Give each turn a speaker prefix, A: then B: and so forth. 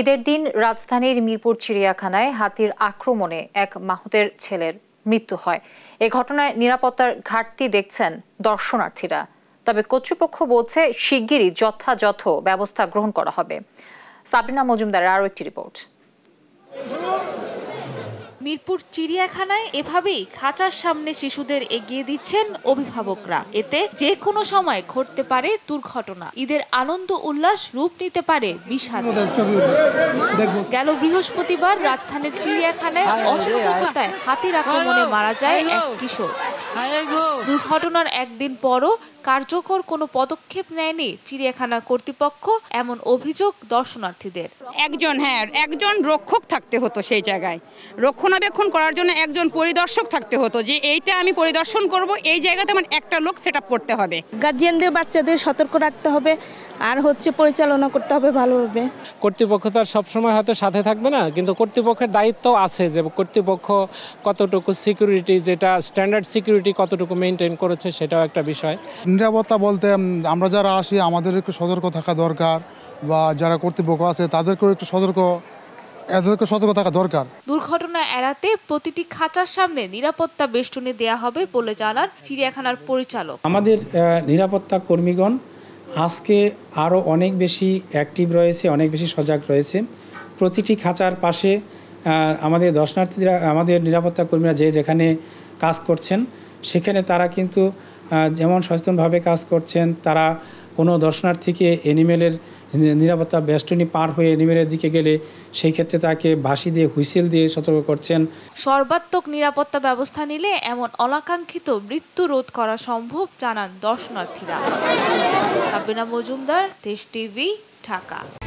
A: ঈদের দিন রাজধানীর মিরপুর চিড়িয়াখানায় হাতির আক্রমণে এক মাহুতের ছেলের মৃত্যু হয় এ ঘটনায় নিরাপত্তার ঘাটতি দেখছেন দর্শনার্থীরা তবে কর্তৃপক্ষ বলছে শিগগিরই যথাযথ ব্যবস্থা গ্রহণ করা হবে সাবিনা মজুমদারের আরও একটি রিপোর্ট মিরপুর চিড়িয়াখানায় এভাবেই খাঁচার সামনে শিশুদের এগিয়ে দিচ্ছেন অভিভাবকরা এতে যে কোনো সময় ঘটতে পারে দুর্ঘটনা ঈদের আনন্দ উল্লাস রূপ নিতে পারে বিষাদ গেল বৃহস্পতিবার রাজধানীর চিড়িয়াখানায় অসুস্থতায় হাতির আক্রমণে মারা যায় এক কিশোর দুর্ঘটনার একদিন পরও কার্যকর কোনো পদক্ষেপ নেয়নি চিড়িয়াখানা কর্তৃপক্ষ এমন অভিযোগ দর্শনার্থীদের একজন হ্যাঁ একজন রক্ষক থাকতে হতো সেই জায়গায় রক্ষণ রক্ষণাবেক্ষণ করার জন্য একজন পরিদর্শক থাকতে হতো যে এইটা আমি পরিদর্শন করব এই জায়গাতে আমার একটা লোক সেট করতে হবে গার্জিয়ানদের বাচ্চাদের সতর্ক রাখতে হবে আর হচ্ছে পরিচালনা করতে হবে ভালোভাবে
B: কর্তৃপক্ষ তো আর সবসময় হয়তো সাথে থাকবে না কিন্তু কর্তৃপক্ষের দায়িত্ব আছে যে কর্তৃপক্ষ কতটুকু সিকিউরিটি যেটা স্ট্যান্ডার্ড সিকিউরিটি কতটুকু মেনটেন করেছে সেটাও একটা বিষয় নিরাপত্তা বলতে আমরা যারা আসি আমাদের একটু সতর্ক থাকা দরকার বা যারা কর্তৃপক্ষ আছে তাদেরকেও একটু সতর্ক এদেরকে সতর্ক থাকা দরকার
A: দুর্ঘটনা এড়াতে প্রতিটি খাঁচার সামনে নিরাপত্তা বেষ্টনী দেয়া হবে বলে জানান চিড়িয়াখানার পরিচালক
B: আমাদের নিরাপত্তা কর্মীগণ আজকে আরও অনেক বেশি অ্যাক্টিভ রয়েছে অনেক বেশি সজাগ রয়েছে প্রতিটি খাঁচার পাশে আমাদের দর্শনার্থীরা আমাদের নিরাপত্তা কর্মীরা যে যেখানে কাজ করছেন সেখানে তারা কিন্তু যেমন সচেতনভাবে কাজ করছেন তারা কোনো দর্শনার্থীকে অ্যানিমেলের নিরাপত্তা বেষ্টনী পার হয়ে নিমেরের দিকে গেলে সেই ক্ষেত্রে তাকে ভাসি দিয়ে হুইসেল দিয়ে সতর্ক করছেন
A: সর্বাত্মক নিরাপত্তা ব্যবস্থা নিলে এমন অনাকাঙ্ক্ষিত মৃত্যু রোধ করা সম্ভব জানান দর্শনার্থীরা মজুমদার দেশ টিভি ঢাকা